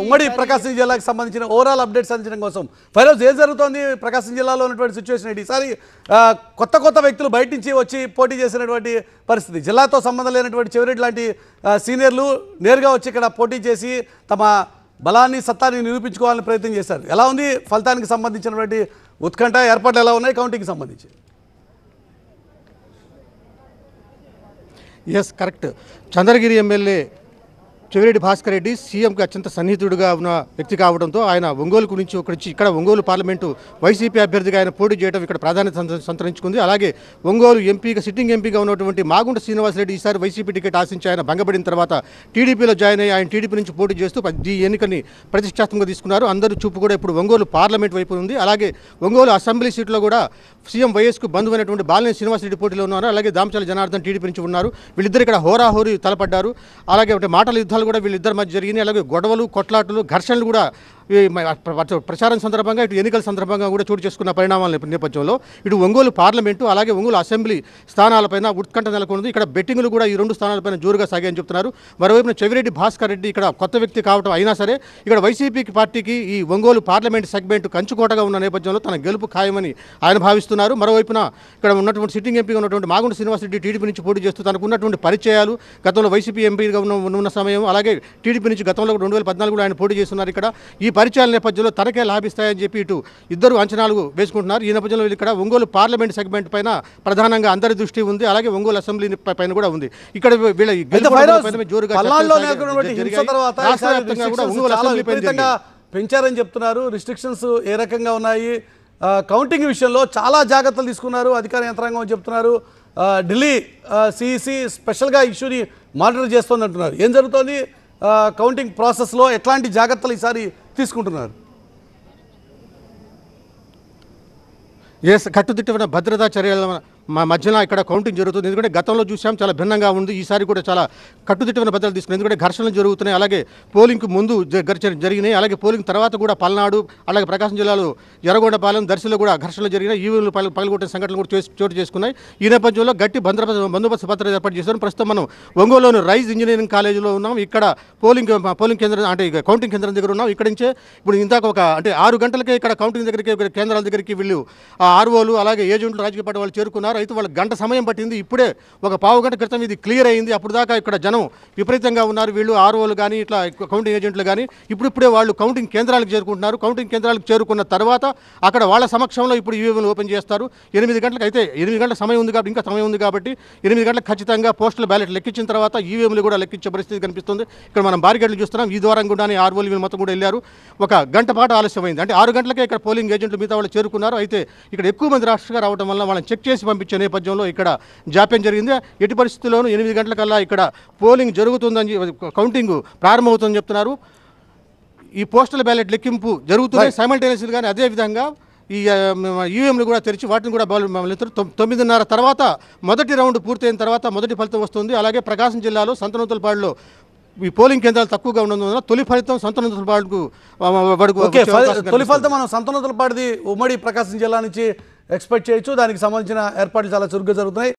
ఉమ్మడి ప్రకాశం జిల్లాకు సంబంధించిన ఓవరాల్ అప్డేట్స్ అందించడం కోసం ఫైరోజ్ ఏం జరుగుతోంది ప్రకాశం జిల్లాలో ఉన్నటువంటి సిచ్యువేషన్ ఏంటి ఈసారి కొత్త కొత్త వ్యక్తులు బయట నుంచి వచ్చి పోటీ చేసినటువంటి పరిస్థితి జిల్లాతో సంబంధం లేనటువంటి చివరి లాంటి సీనియర్లు నేరుగా వచ్చి ఇక్కడ పోటీ చేసి తమ బలాన్ని సత్తాన్ని నిరూపించుకోవాలని ప్రయత్నం చేశారు ఎలా ఉంది ఫలితానికి సంబంధించినటువంటి ఉత్కంఠ ఏర్పాట్లు ఎలా ఉన్నాయి కౌంటింగ్కి సంబంధించి yes correct Chandragiri MLA Chevireddy Bhaskar Reddy సీఎంకి అత్యంత సన్నిహితుడిగా ఉన్న వ్యక్తి కావడంతో ఆయన ఒంగోలు గురించి ఒక నుంచి ఇక్కడ ఒంగోలు పార్లమెంటు వైసీపీ అభ్యర్థిగా ఆయన పోటీ చేయడం ఇక్కడ ప్రాధాన్యత సంతరించుకుంది అలాగే ఒంగోలు ఎంపీగా సిట్టింగ్ ఎంపీగా ఉన్నటువంటి మాగుంట శ్రీనివాసరెడ్డి ఈసారి వైసీపీ టికెట్ ఆశించి ఆయన భంగపడిన తర్వాత టీడీపీలో జాయిన్ అయ్యి ఆయన టీడీపీ నుంచి పోటీ చేస్తూ ఈ ఎన్నికని ప్రతిష్టాత్మకంగా తీసుకున్నారు అందరూ చూపు కూడా ఇప్పుడు ఒంగోలు పార్లమెంట్ వైపు ఉంది అలాగే ఒంగోలు అసెంబ్లీ సీట్లో కూడా సీఎం వైఎస్కు అయినటువంటి బాలినేని శ్రీనివాసరెడ్డి పోటీలో ఉన్నారు అలాగే దామచాల జనార్దన్ టీడీపీ నుంచి ఉన్నారు వీళ్ళిద్దరు ఇక్కడ హోరాహోరీ తలపడ్డారు అలాగే మాటల యుద్ధాలు కూడా వీళ్ళిద్దరి మధ్య జరిగినాయి అలాగే గొడవలు కొట్లాటలు ఘర్షణలు కూడా ప్రచారం సందర్భంగా ఇటు ఎన్నికల సందర్భంగా కూడా చోటు చేసుకున్న పరిణామాల నేపథ్యంలో ఇటు ఒంగోలు పార్లమెంటు అలాగే ఒంగోలు అసెంబ్లీ స్థానాలపైన ఉత్కంఠ నెలకొంది ఇక్కడ బెట్టింగ్లు కూడా ఈ రెండు స్థానాలపైన జోరుగా సాగాయని చెప్తున్నారు మరోవైపున చెవిరెడ్డి భాస్కర్ రెడ్డి ఇక్కడ కొత్త వ్యక్తి కావడం అయినా సరే ఇక్కడ వైసీపీ పార్టీకి ఈ ఒంగోలు పార్లమెంట్ సెగ్మెంట్ కంచుకోటగా ఉన్న నేపథ్యంలో తన గెలుపు ఖాయమని ఆయన భావిస్తున్నారు మరోవైపున ఇక్కడ ఉన్నటువంటి సిట్టింగ్ ఎంపీగా ఉన్నటువంటి మాగుంట శ్రీనివాసరెడ్డి టీడీపీ నుంచి పోటీ చేస్తూ తనకు ఉన్నటువంటి పరిచయాలు గతంలో వైసీపీ ఎంపీగా ఉన్న ఉన్న సమయం అలాగే టీడీపీ నుంచి గతంలో రెండు వేల పద్నాలుగులో ఆయన పోటీ చేస్తున్నారు ఇక్కడ ఈ పరిచయాల నేపథ్యంలో తనకే లాభిస్తాయని చెప్పి ఇటు ఇద్దరు అంచనాలు వేసుకుంటున్నారు ఈ నేపథ్యంలో ఇక్కడ ఒంగోలు పార్లమెంట్ సెగ్మెంట్ పైన ప్రధానంగా అందరి దృష్టి ఉంది అలాగే ఒంగోలు అసెంబ్లీ పైన కూడా ఉంది ఇక్కడ వీళ్ళ పెంచారని చెప్తున్నారు రిస్ట్రిక్షన్స్ ఏ రకంగా ఉన్నాయి కౌంటింగ్ విషయంలో చాలా జాగ్రత్తలు తీసుకున్నారు అధికార యంత్రాంగం అని చెప్తున్నారు ఢిల్లీ సిఈసి స్పెషల్గా ఇష్యూని మానిటర్ చేస్తోంది అంటున్నారు ఏం జరుగుతోంది కౌంటింగ్ ప్రాసెస్లో ఎట్లాంటి జాగ్రత్తలు ఈసారి తీసుకుంటున్నారు ఏ కట్టుదిట్టమైన భద్రతా చర్యల మా మధ్యన ఇక్కడ కౌంటింగ్ జరుగుతుంది ఎందుకంటే గతంలో చూసాం చాలా భిన్నంగా ఉంది ఈసారి కూడా చాలా కట్టుదిట్టమైన బద్దలు తీసుకున్నాయి ఎందుకంటే ఘర్షణలు జరుగుతున్నాయి అలాగే పోలింగ్కు ముందు జరిగినాయి అలాగే పోలింగ్ తర్వాత కూడా పల్నాడు అలాగే ప్రకాశం జిల్లాలో ఎర్రగొండపాలెం దర్శిలో కూడా ఘర్షణలు జరిగినాయి ఈవీఎంలు పగలగొట్టిన సంఘటనలు కూడా చోటు చేసుకున్నాయి ఈ నేపథ్యంలో గట్టి బందోబస్తు భద్రత ఏర్పాటు చేశారు ప్రస్తుతం మనం ఒంగోలులోని రైజ్ ఇంజనీరింగ్ కాలేజీలో ఉన్నాం ఇక్కడ పోలింగ్ పోలింగ్ కేంద్రం అంటే కౌంటింగ్ కేంద్రం దగ్గర ఉన్నాం ఇక్కడి నుంచే ఇప్పుడు ఇందాక ఒక అంటే ఆరు గంటలకే ఇక్కడ కౌంటింగ్ దగ్గరికి కేంద్రాల దగ్గరికి వీళ్ళు ఆర్ఓలు అలాగే ఏజెంట్లు రాజకీయ పార్టీ వాళ్ళు చేరుకున్నారు ఉన్నారు అయితే వాళ్ళకి గంట సమయం పట్టింది ఇప్పుడే ఒక పావు గంట క్రితం ఇది క్లియర్ అయింది అప్పుడు దాకా ఇక్కడ జనం విపరీతంగా ఉన్నారు వీళ్ళు ఆర్ఓలు కానీ ఇట్లా కౌంటింగ్ ఏజెంట్లు కానీ ఇప్పుడిప్పుడే వాళ్ళు కౌంటింగ్ కేంద్రాలకు చేరుకుంటున్నారు కౌంటింగ్ కేంద్రాలకు చేరుకున్న తర్వాత అక్కడ వాళ్ళ సమక్షంలో ఇప్పుడు ఈవీఎంలు ఓపెన్ చేస్తారు ఎనిమిది గంటలకు అయితే ఎనిమిది గంటల సమయం ఉంది కాబట్టి ఇంకా సమయం ఉంది కాబట్టి ఎనిమిది గంటలకు ఖచ్చితంగా పోస్టల్ బ్యాలెట్ లెక్కించిన తర్వాత ఈవీఎంలు కూడా లెక్కించే పరిస్థితి కనిపిస్తుంది ఇక్కడ మనం బారిగేట్లు చూస్తున్నాం ఈ ద్వారం గుండానే ఆర్ఓలు మొత్తం కూడా వెళ్ళారు ఒక గంట పాటు ఆలస్యమైంది అంటే ఆరు గంటలకే ఇక్కడ పోలింగ్ ఏజెంట్లు మిగతా వాళ్ళు చేరుకున్నారు అయితే ఇక్కడ ఎక్కువ మంది రాష్ట్రంగా రావడం వల్ల వాళ్ళని చెక్ చేసి పంపించారు కనిపించే నేపథ్యంలో ఇక్కడ జాప్యం జరిగింది ఎటు పరిస్థితుల్లోనూ ఎనిమిది గంటల కల్లా ఇక్కడ పోలింగ్ జరుగుతుందని కౌంటింగ్ ప్రారంభమవుతుందని చెప్తున్నారు ఈ పోస్టల్ బ్యాలెట్ లెక్కింపు జరుగుతుంది సైమల్టేనియస్గానే అదేవిధంగా ఈ ఈవీఎంలు కూడా తెరిచి వాటిని కూడా తొమ్మిదిన్నర తర్వాత మొదటి రౌండ్ పూర్తయిన తర్వాత మొదటి ఫలితం వస్తుంది అలాగే ప్రకాశం జిల్లాలో సంతనూతలపాడులో ఈ పోలింగ్ కేంద్రాలు తక్కువగా ఉన్నందున తొలి ఫలితం సంతనూతలపాడుకు తొలి ఫలితం మనం సంతనూతలపాడిది ఉమ్మడి ప్రకాశం జిల్లా నుంచి ఎక్స్పెక్ట్ చేయొచ్చు దానికి సంబంధించిన ఏర్పాట్లు చాలా చురుగ్గా జరుగుతున్నాయి